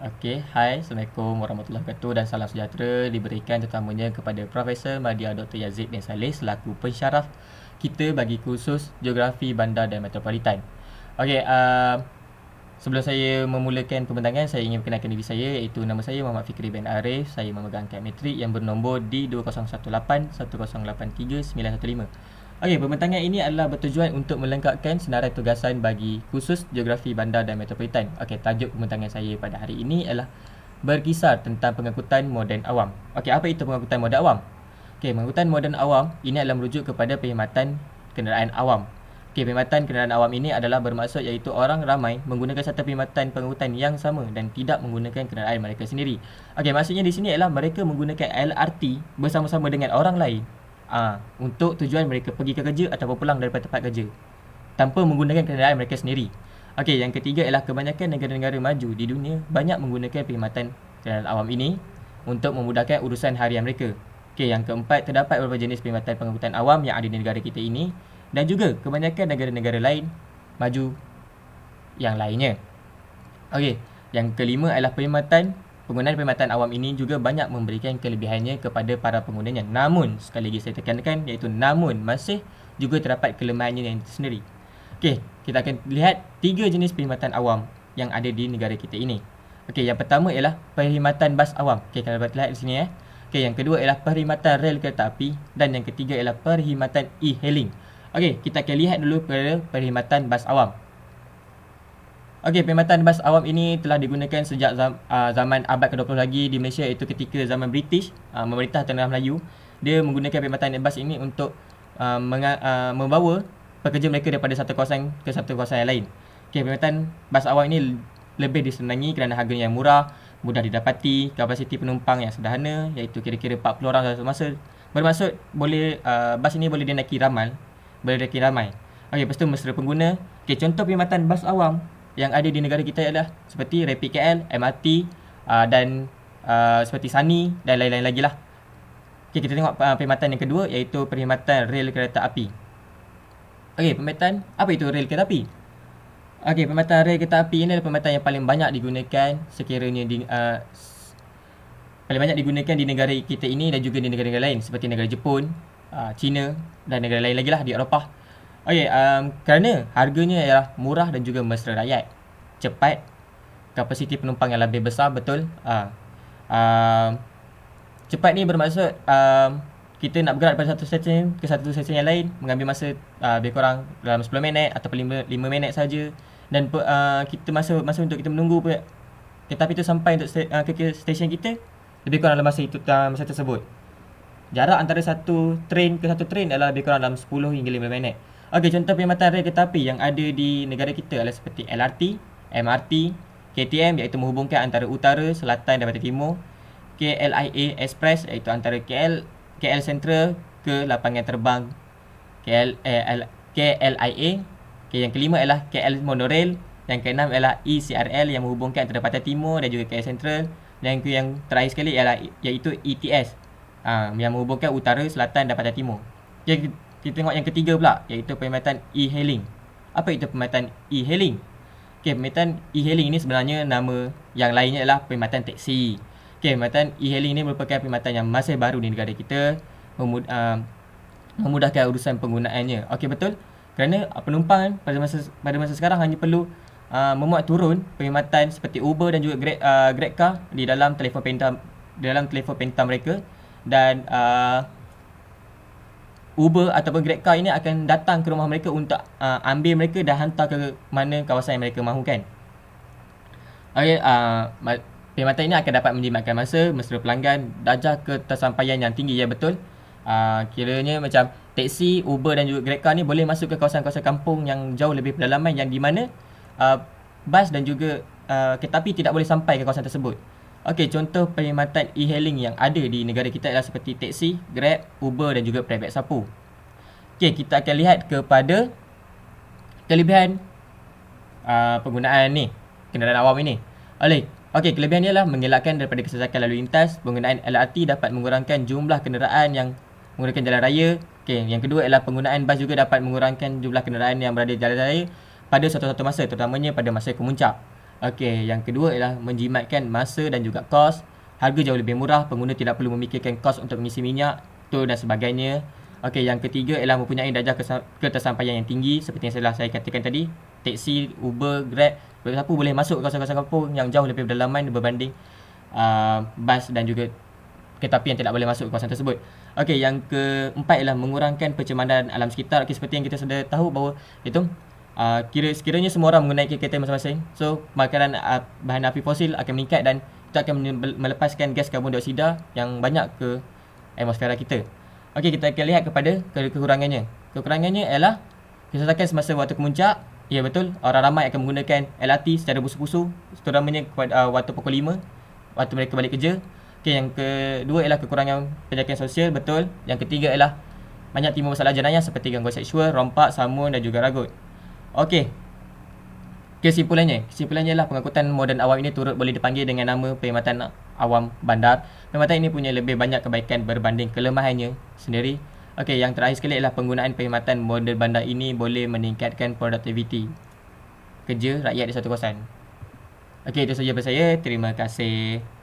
Okey, hai, Assalamualaikum warahmatullahi wabarakatuh dan salam sejahtera diberikan terutamanya kepada Profesor Madia Dr. Yazid bin Saleh selaku pensyaraf kita bagi kursus Geografi Bandar dan Metropolitan. Okey, uh, sebelum saya memulakan pembentangan, saya ingin perkenalkan diri saya iaitu nama saya Muhammad Fikri bin Arif. Saya memegang kad metrik yang bernombor d 2018 Okey, pembentangan ini adalah bertujuan untuk melengkapkan senarai tugasan bagi khusus geografi bandar dan metropolitan. Okey, tajuk pembentangan saya pada hari ini adalah berkisar tentang pengangkutan moden awam. Okey, apa itu pengangkutan moden awam? Okey, pengangkutan moden awam ini adalah merujuk kepada perkhidmatan kenderaan awam. Okey, perkhidmatan kenderaan awam ini adalah bermaksud iaitu orang ramai menggunakan satu perkhidmatan pengangkutan yang sama dan tidak menggunakan kenderaan mereka sendiri. Okey, maksudnya di sini adalah mereka menggunakan LRT bersama-sama dengan orang lain uh, untuk tujuan mereka pergi ke kerja ataupun pulang daripada tempat kerja tanpa menggunakan kenderaan mereka sendiri. Okey, yang ketiga ialah kebanyakan negara-negara maju di dunia banyak menggunakan perkhidmatan jalan awam ini untuk memudahkan urusan harian mereka. Okey, yang keempat terdapat beberapa jenis perkhidmatan pengangkutan awam yang ada di negara kita ini dan juga kebanyakan negara-negara lain maju yang lainnya. Okey, yang kelima ialah perkhidmatan penggunaan perkhidmatan awam ini juga banyak memberikan kelebihannya kepada para penggunanya. Namun, sekali lagi saya tekankan iaitu namun masih juga terdapat kelemahannya yang sendiri. Okey, kita akan lihat tiga jenis perkhidmatan awam yang ada di negara kita ini. Okey, yang pertama ialah perkhidmatan bas awam. Okey, kalau dapat lihat di sini eh. Okey, yang kedua ialah perkhidmatan rel kereta api dan yang ketiga ialah perkhidmatan e-hailing. Okey, kita akan lihat dulu pada perkhidmatan bas awam. Okey, perkhidmatan bas awam ini telah digunakan sejak ah, zaman abad ke-20 lagi di Malaysia iaitu ketika zaman British ah, memerintah Tanah Melayu. Dia menggunakan perkhidmatan bas ini untuk ah, membawa pekerja mereka daripada satu kawasan ke satu kawasan yang lain. Okey, perkhidmatan bas awam ini lebih disenangi kerana harganya yang murah, mudah didapati, kapasiti penumpang yang sederhana iaitu kira-kira 40 orang dalam satu masa. Bermaksud boleh bas ini boleh dinaiki ramai, boleh dinaiki ramai. Okey, lepas tu mesra pengguna. Okey, contoh perkhidmatan bas awam yang ada di negara kita ialah seperti Rapid KL, MRT uh, dan uh, seperti Sunny dan lain-lain lagi lah. Okay, kita tengok uh, perkhidmatan yang kedua iaitu perkhidmatan rel kereta api. Okey, perkhidmatan apa itu rel kereta api? Okey, perkhidmatan rel kereta api ini adalah perkhidmatan yang paling banyak digunakan sekiranya di, uh, paling banyak digunakan di negara kita ini dan juga di negara-negara lain seperti negara Jepun, uh, China dan negara lain lagi lah di Eropah. Okey, um, kerana harganya ialah murah dan juga mesra rakyat. Cepat, kapasiti penumpang yang lebih besar, betul. Uh, um, cepat ni bermaksud um, kita nak bergerak daripada satu stesen ke satu stesen yang lain mengambil masa uh, lebih kurang dalam 10 minit atau 5, 5 minit saja dan uh, kita masa masa untuk kita menunggu pun tetapi itu sampai untuk uh, ke stesen kita lebih kurang dalam masa itu masa tersebut jarak antara satu train ke satu train adalah lebih kurang dalam 10 hingga 15 minit Okey, contoh perkhidmatan rel kereta api yang ada di negara kita adalah seperti LRT, MRT, KTM iaitu menghubungkan antara utara, selatan dan barat timur, KLIA Express iaitu antara KL KL Central ke lapangan terbang KL eh, L, KLIA. Okay, yang kelima adalah KL Monorail, yang keenam adalah ECRL yang menghubungkan antara Pantai Timur dan juga KL Central. Dan yang, terakhir sekali adalah iaitu ETS uh, ah, yang menghubungkan utara, selatan dan Pantai Timur. Okay, kita tengok yang ketiga pula iaitu perkhidmatan e-hailing. Apa itu perkhidmatan e-hailing? Okey, perkhidmatan e-hailing ini sebenarnya nama yang lainnya adalah perkhidmatan teksi. Okey, perkhidmatan e-hailing ini merupakan perkhidmatan yang masih baru di negara kita memud- uh, memudahkan urusan penggunaannya. Okey, betul? Kerana penumpang pada masa pada masa sekarang hanya perlu uh, memuat turun perkhidmatan seperti Uber dan juga Grab uh, GrabCar di dalam telefon pintar dalam telefon pintar mereka dan uh, Uber ataupun GrabCar ini akan datang ke rumah mereka untuk uh, ambil mereka dan hantar ke mana kawasan yang mereka mahukan. Okay, uh, perkhidmatan ini akan dapat menjimatkan masa, mesra pelanggan, darjah ketersampaian yang tinggi. Ya, betul. Uh, kiranya macam taksi, Uber dan juga GrabCar ni boleh masuk ke kawasan-kawasan kampung yang jauh lebih pedalaman yang di mana uh, bas dan juga uh, kereta api tidak boleh sampai ke kawasan tersebut. Okey, contoh perkhidmatan e-hailing yang ada di negara kita adalah seperti taksi, Grab, Uber dan juga private sapu. Okey, kita akan lihat kepada kelebihan uh, penggunaan ni, kenderaan awam ini. Oleh, okey, kelebihan adalah mengelakkan daripada kesesakan lalu lintas, penggunaan LRT dapat mengurangkan jumlah kenderaan yang menggunakan jalan raya. Okey, yang kedua adalah penggunaan bas juga dapat mengurangkan jumlah kenderaan yang berada di jalan raya pada satu-satu masa, terutamanya pada masa kemuncak. Okey, yang kedua ialah menjimatkan masa dan juga kos. Harga jauh lebih murah, pengguna tidak perlu memikirkan kos untuk mengisi minyak, tol dan sebagainya. Okey, yang ketiga ialah mempunyai darjah ketersampaian yang tinggi seperti yang telah saya katakan tadi. Taksi, Uber, Grab, siapa boleh masuk ke kawasan-kawasan kampung yang jauh lebih berdalaman berbanding uh, bas dan juga kereta api yang tidak boleh masuk ke kawasan tersebut. Okey, yang keempat ialah mengurangkan pencemaran alam sekitar. Okey, seperti yang kita sudah tahu bahawa itu uh, kira sekiranya semua orang menggunakan kereta masing-masing so makanan uh, bahan api fosil akan meningkat dan kita akan melepaskan gas karbon dioksida yang banyak ke atmosfera kita okey kita akan lihat kepada kekurangannya kekurangannya ialah kesesakan semasa waktu kemuncak ya betul orang ramai akan menggunakan LRT secara busu-busu terutamanya kepada uh, waktu pukul 5 waktu mereka balik kerja okey yang kedua ialah kekurangan penjagaan sosial betul yang ketiga ialah banyak timbul masalah jenayah seperti gangguan seksual, rompak, samun dan juga ragut. Okey. Kesimpulannya, kesimpulannya ialah pengangkutan moden awam ini turut boleh dipanggil dengan nama perkhidmatan awam bandar. Perkhidmatan ini punya lebih banyak kebaikan berbanding kelemahannya sendiri. Okey, yang terakhir sekali ialah penggunaan perkhidmatan moden bandar ini boleh meningkatkan produktiviti kerja rakyat di satu kawasan. Okey, itu saja pada saya. Terima kasih.